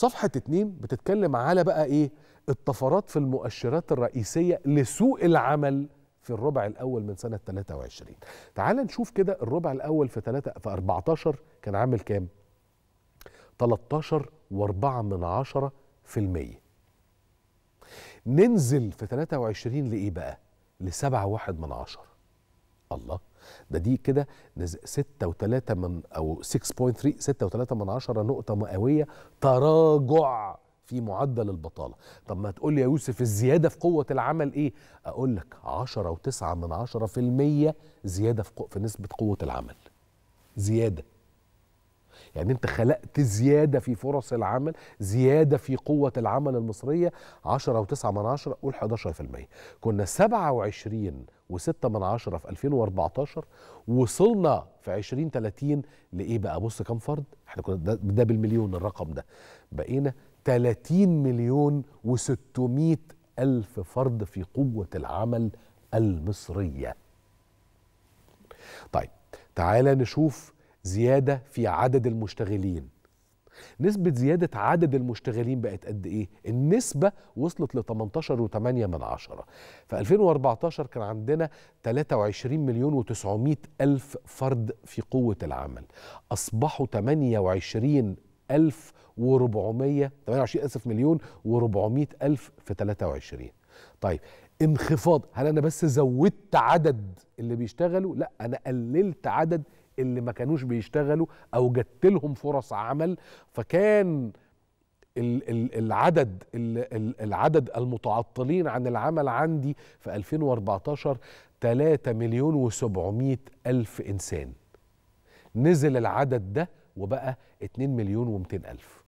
صفحه 2 بتتكلم على بقى ايه الطفرات في المؤشرات الرئيسيه لسوق العمل في الربع الاول من سنه 23 تعال نشوف كده الربع الاول في 3 في 14 كان عامل كام 13 و4 من 10 في المية ننزل في 23 لإيه بقى؟ لسبعة واحد من عشر الله ده دي كده 6 و3 من او 6.3 6 و3 من عشرة نقطة مئوية تراجع في معدل البطالة طب ما تقول لي يا يوسف الزيادة في قوة العمل ايه اقول لك 10 و9 من عشرة في المية زيادة في, في نسبة قوة العمل زيادة يعني انت خلقت زياده في فرص العمل زياده في قوه العمل المصريه 10 و 9 من 10 قول 11% كنا 27 و6 من 10 في 2014 وصلنا في 2030 لايه بقى بص كام فرد احنا كنا ده, ده بالمليون الرقم ده بقينا 30 مليون و600 ألف فرد في قوة العمل المصرية طيب تعالى نشوف زيادة في عدد المشتغلين نسبة زيادة عدد المشتغلين بقت قد إيه؟ النسبة وصلت ل 18.8 من عشرة في 2014 كان عندنا 23 مليون و900 ألف فرد في قوة العمل أصبحوا 28 ألف و400 28 أسف مليون و400 ألف في 23 طيب انخفاض هل أنا بس زودت عدد اللي بيشتغلوا؟ لا أنا قللت عدد اللي ما كانوش بيشتغلوا او جت لهم فرص عمل فكان العدد العدد المتعطلين عن العمل عندي في 2014 3 مليون و700 ألف إنسان نزل العدد ده وبقى 2 مليون و200 ألف